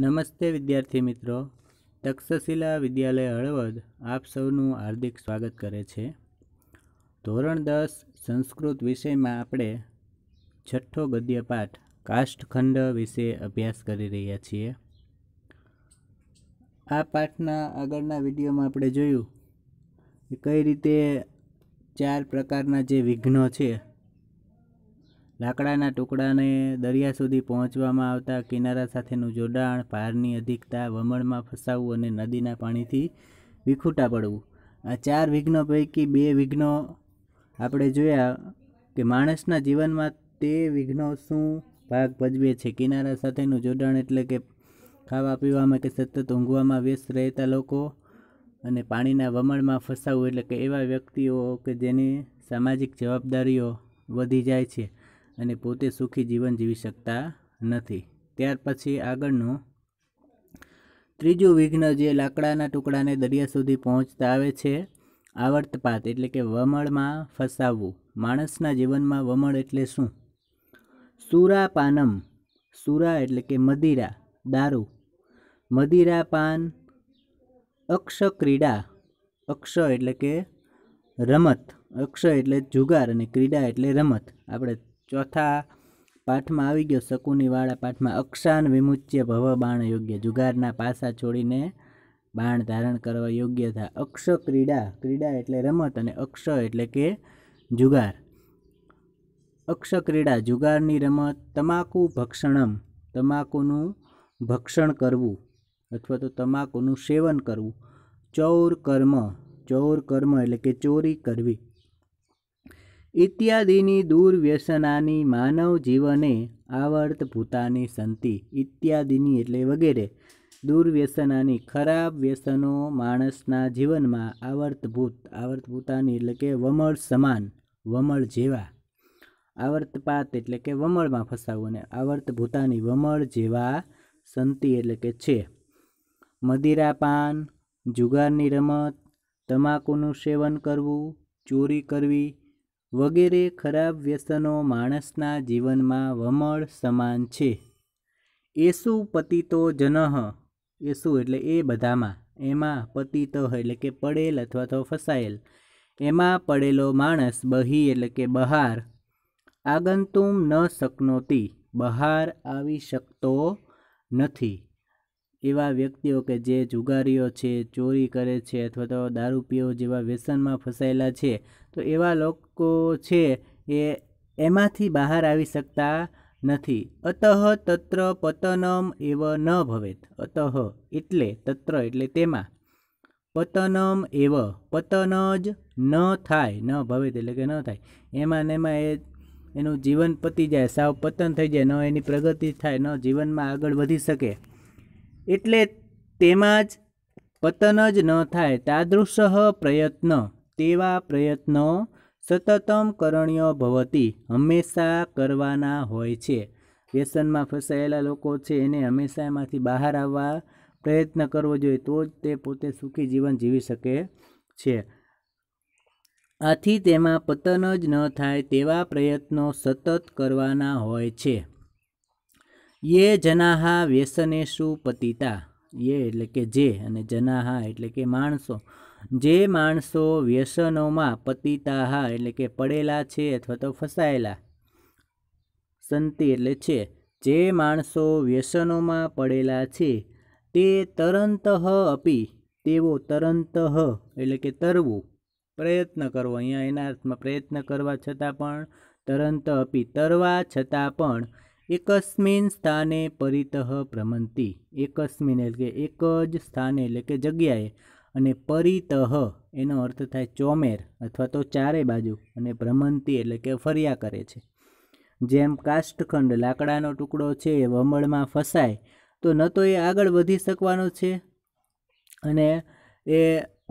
નમસ્તે વિદ્યાર્થી મિત્રો તક્ષશિલા વિદ્યાલય હળવદ આપ સૌનું હાર્દિક સ્વાગત કરે છે ધોરણ દસ સંસ્કૃત વિષયમાં આપણે છઠ્ઠો ગદ્યપાઠ કાષ્ઠખંડ વિશે અભ્યાસ કરી રહ્યા છીએ આ પાઠના આગળના વિડીયોમાં આપણે જોયું કે કઈ રીતે ચાર પ્રકારના જે વિઘ્નો છે લાકડાના ટુકડાને દરિયા સુધી પહોંચવામાં આવતા કિનારા સાથેનું જોડાણ ભારની અધિકતા વમણમાં ફસાવવું અને નદીના પાણીથી વિખૂટા પડવું આ ચાર વિઘ્નો પૈકી બે વિઘ્નો આપણે જોયા કે માણસના જીવનમાં તે વિઘ્નો શું ભાગ ભજવે છે કિનારા સાથેનું જોડાણ એટલે કે ખાવા પીવામાં કે સતત ઊંઘવામાં વ્યસ્ત રહેતા લોકો અને પાણીના વમણમાં ફસાવવું એટલે કે એવા વ્યક્તિઓ કે જેની સામાજિક જવાબદારીઓ વધી જાય છે અને પોતે સુખી જીવન જીવી શકતા નથી ત્યાર પછી આગળનું ત્રીજું વિઘ્ન જે લાકડાના ટુકડાને દરિયા સુધી પહોંચતા આવે છે આવર્તપાત એટલે કે વમળમાં ફસાવવું માણસના જીવનમાં વમળ એટલે શું સુરાપાનમ સુરા એટલે કે મદિરા દારૂ મદિરાપાન અક્ષક્રીડા અક્ષ એટલે કે રમત અક્ષ એટલે જુગાર અને ક્રીડા એટલે રમત આપણે ચોથા પાઠમાં આવી ગયો શકુનિવાળા પાઠમાં અક્ષાન વિમુચ્ય ભવ બાણ યોગ્ય જુગારના પાસા છોડીને બાણ ધારણ કરવા યોગ્ય થા અક્ષ ક્રીડા ક્રીડા એટલે રમત અને અક્ષ એટલે કે જુગાર અક્ષ ક્રીડા જુગારની રમત તમાકુ ભક્ષણમ તમાકુનું ભક્ષણ કરવું અથવા તો તમાકુનું સેવન કરવું ચૌર કર્મ ચૌર કર્મ એટલે કે ચોરી કરવી ઇત્યાદિની દુર્વ્યસનાની માનવ જીવને આવર્ત ભૂતાની સંતિ ઇત્યાદિની એટલે વગેરે દુર્વ્યસનાની ખરાબ વ્યસનો માણસના જીવનમાં આવર્તભૂત આવર્તભૂતાની એટલે કે વમળ સમાન વમળ જેવા આવર્તપાત એટલે કે વમળમાં ફસાવું અને આવર્તભૂતાની વમળ જેવા સંતિ એટલે કે છે મદિરાપાન જુગારની રમત તમાકુનું સેવન કરવું ચોરી કરવી વગેરે ખરાબ વ્યસનો માણસના જીવનમાં વમળ સમાન છે એસુ પતિતો જનહ એસુ એટલે એ બધામાં એમાં પતિતો એટલે કે પડેલ અથવા તો ફસાયેલ એમાં પડેલો માણસ બહી એટલે કે બહાર આગંતુમ ન શકનોતી બહાર આવી શકતો નથી એવા વ્યક્તિઓ કે જે જુગારીઓ છે ચોરી કરે છે અથવા તો દારૂ પીઓ જેવા વ્યસનમાં ફસાયેલા છે તો એવા લોકો છે એ એમાંથી બહાર આવી શકતા નથી અતઃ તત્ર પતનમ એવ ન ભવેત અતઃ એટલે તત્ર એટલે તેમાં પતનમ એવ પતન જ ન થાય ન ભવેત એટલે કે ન થાય એમાં ને એમાં એ એનું જીવન પતી જાય સાવ પતન થઈ જાય ન એની પ્રગતિ થાય ન જીવનમાં આગળ વધી શકે એટલે તેમાં જ પતન જ ન થાય તાદૃશ પ્રયત્ન તેવા પ્રયત્નો સતતમ કરણ્ય ભવતી હંમેશા કરવાના હોય છે વ્યસનમાં ફસાયેલા લોકો છે એને હંમેશા એમાંથી બહાર આવવા પ્રયત્ન કરવો જોઈએ તો જ તે પોતે સુખી જીવન જીવી શકે છે આથી તેમાં પતન જ ન થાય તેવા પ્રયત્નો સતત કરવાના હોય છે યે જનાહા વ્યસનેશુ પતિતા યે એટલે કે જે અને જનાહા એટલે કે માણસો જે માણસો વ્યસનોમાં પતિતાહા એટલે કે પડેલા છે અથવા તો ફસાયેલા સંતિ એટલે છે જે માણસો વ્યસનોમાં પડેલા છે તે તરંત અપી તેઓ તરંત એટલે કે તરવું પ્રયત્ન કરવો અહીંયા એના અર્થમાં પ્રયત્ન કરવા છતાં પણ તરંત અપી તરવા છતાં પણ એકસ્મિન સ્થાને પરિતઃ ભ્રમંતી એકસ્મિન એટલે કે એક જ સ્થાને એટલે કે જગ્યાએ અને પરિતઃ એનો અર્થ થાય ચોમેર અથવા તો ચારે બાજુ અને ભ્રમંતી એટલે કે ફર્યા કરે છે જેમ કાષ્ટખંડ લાકડાનો ટુકડો છે એ વમળમાં ફસાય તો ન તો એ આગળ વધી શકવાનો છે અને એ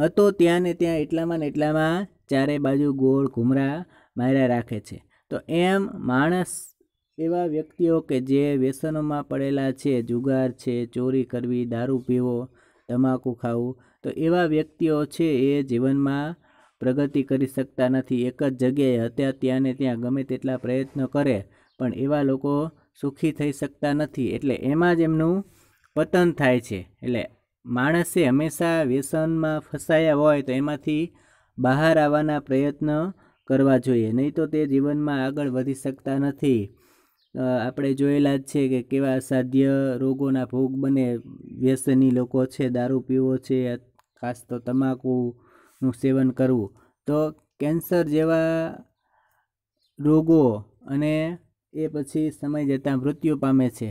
હતો ત્યાં ને ત્યાં એટલામાં ને એટલામાં ચારે બાજુ ગોળ ઘૂમરા માર્યા રાખે છે તો એમ માણસ એવા વ્યક્તિઓ કે જે વ્યસનોમાં પડેલા છે જુગાર છે ચોરી કરવી દારૂ પીવો તમાકુ ખાવું તો એવા વ્યક્તિઓ છે એ જીવનમાં પ્રગતિ કરી શકતા નથી એક જ જગ્યાએ હતા ત્યાં ને ત્યાં ગમે તેટલા પ્રયત્નો કરે પણ એવા લોકો સુખી થઈ શકતા નથી એટલે એમાં જ એમનું પતન થાય છે એટલે માણસે હંમેશા વ્યસનમાં ફસાયા હોય તો એમાંથી બહાર આવવાના પ્રયત્ન કરવા જોઈએ નહીં તો તે જીવનમાં આગળ વધી શકતા નથી આપણે જોયેલા જ છે કે કેવા સાધ્ય રોગોના ભોગ બને વ્યસની લોકો છે દારૂ પીવો છે ખાસ તો તમાકુનું સેવન કરવું તો કેન્સર જેવા રોગો અને એ પછી સમય જતાં મૃત્યુ પામે છે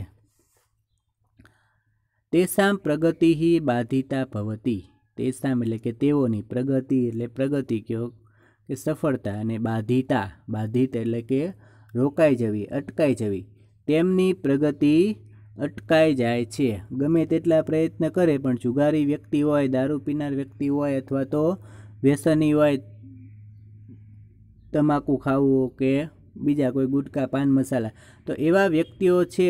તેસામ પ્રગતિ બાધિતા ભવતી તેસામ એટલે કે તેઓની પ્રગતિ એટલે પ્રગતિ કયો કે સફળતા અને બાધિતા બાધિત એટલે કે રોકાઈ જવી અટકાઈ જવી તેમની પ્રગતિ અટકાઈ જાય છે ગમે તેટલા પ્રયત્ન કરે પણ જુગારી વ્યક્તિ હોય દારૂ પીનાર વ્યક્તિ હોય અથવા તો વ્યસની હોય તમાકુ ખાવું કે બીજા કોઈ ગુટકા પાન મસાલા તો એવા વ્યક્તિઓ છે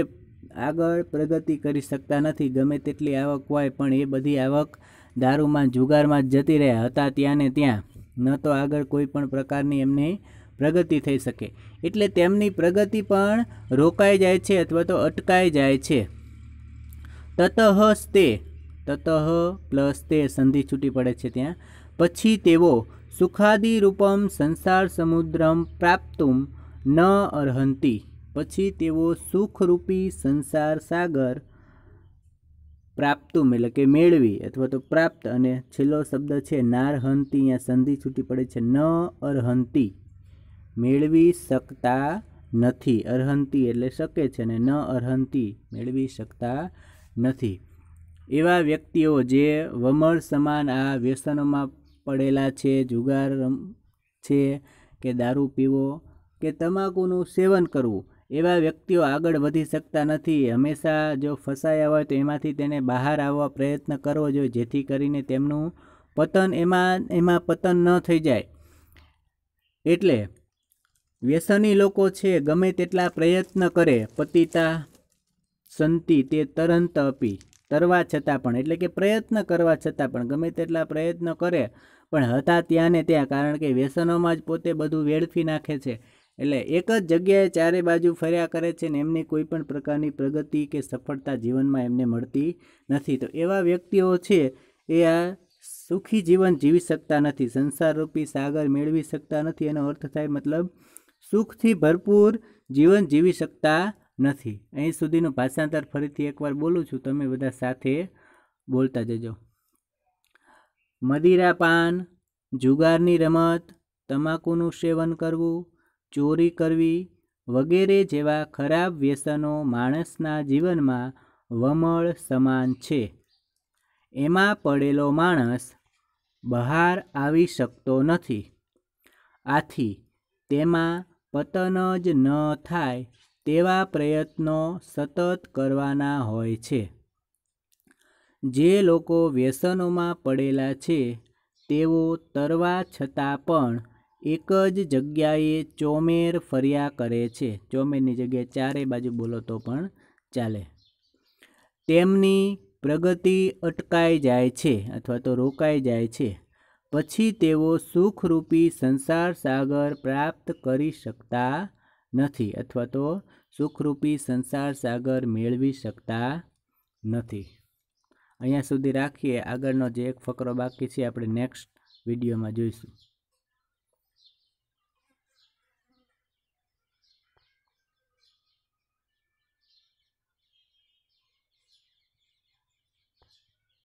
આગળ પ્રગતિ કરી શકતા નથી ગમે તેટલી આવક હોય પણ એ બધી આવક દારૂમાં જુગારમાં જ જતી રહ્યા હતા ત્યાં ને ત્યાં ન તો આગળ કોઈ પણ પ્રકારની એમની પ્રગતિ થઈ શકે એટલે તેમની પ્રગતિ પણ રોકાઈ જાય છે અથવા તો અટકાઈ જાય છે તતઃ તે તતઃ પ્લસ તે સંધિ છૂટી પડે છે ત્યાં પછી તેઓ સુખાદિરૂપમ સંસાર સમુદ્રમ પ્રાપ્તું ન અર્હંતી પછી તેઓ સુખરૂપી સંસાર સાગર પ્રાપ્તુમ એટલે કે મેળવી અથવા તો પ્રાપ્ત અને છેલ્લો શબ્દ છે નારહંતી અહીંયા સંધિ છૂટી પડે છે ન અર્હંતી મેળવી શકતા નથી અરહંતી એટલે શકે છે ને ન અરહંતી મેળવી શકતા નથી એવા વ્યક્તિઓ જે વમળ સમાન આ વ્યસનોમાં પડેલા છે જુગાર છે કે દારૂ પીવો કે તમાકુનું સેવન કરવું એવા વ્યક્તિઓ આગળ વધી શકતા નથી હંમેશા જો ફસાયા હોય તો એમાંથી તેને બહાર આવવા પ્રયત્ન કરવો જોઈએ જેથી કરીને તેમનું પતન એમાં એમાં પતન ન થઈ જાય એટલે વ્યસની લોકો છે ગમે તેટલા પ્રયત્ન કરે પતિતા સંતિ તે તરંત અપી તરવા છતાં પણ એટલે કે પ્રયત્ન કરવા છતાં પણ ગમે તેટલા પ્રયત્ન કરે પણ હતા ત્યાં ને ત્યાં કારણ કે વ્યસનોમાં જ પોતે બધું વેડફી નાખે છે એટલે એક જ જગ્યાએ ચારે બાજુ ફર્યા કરે છે ને એમની કોઈ પણ પ્રકારની પ્રગતિ કે સફળતા જીવનમાં એમને મળતી નથી તો એવા વ્યક્તિઓ છે એ આ સુખી જીવન જીવી શકતા નથી સંસારરૂપી સાગર મેળવી શકતા નથી એનો અર્થ થાય મતલબ સુખથી ભરપૂર જીવન જીવી શકતા નથી અહીં સુધીનું ભાષાંતર ફરીથી એકવાર બોલું છું તમે બધા સાથે બોલતા જજો મદિરા પાન જુગારની રમત તમાકુનું સેવન કરવું ચોરી કરવી વગેરે જેવા ખરાબ વ્યસનો માણસના જીવનમાં વમળ સમાન છે એમાં પડેલો માણસ બહાર આવી શકતો નથી આથી તેમાં પતન જ ન થાય તેવા પ્રયત્નો સતત કરવાના હોય છે જે લોકો વ્યસનોમાં પડેલા છે તેઓ તરવા છતાં પણ એક જ જગ્યાએ ચોમેર ફર્યા કરે છે ચોમેરની જગ્યાએ ચારે બાજુ બોલો તો પણ ચાલે તેમની પ્રગતિ અટકાઈ જાય છે અથવા તો રોકાઈ જાય છે પછી તેઓ સુખરૂપી સંસાર સાગર પ્રાપ્ત કરી શકતા નથી અથવા તો સુખરૂપી સંસાર સાગર મેળવી શકતા નથી અહીંયા સુધી રાખીએ આગળનો જે એક ફકરો બાકી છે આપણે નેક્સ્ટ વિડીયોમાં જોઈશું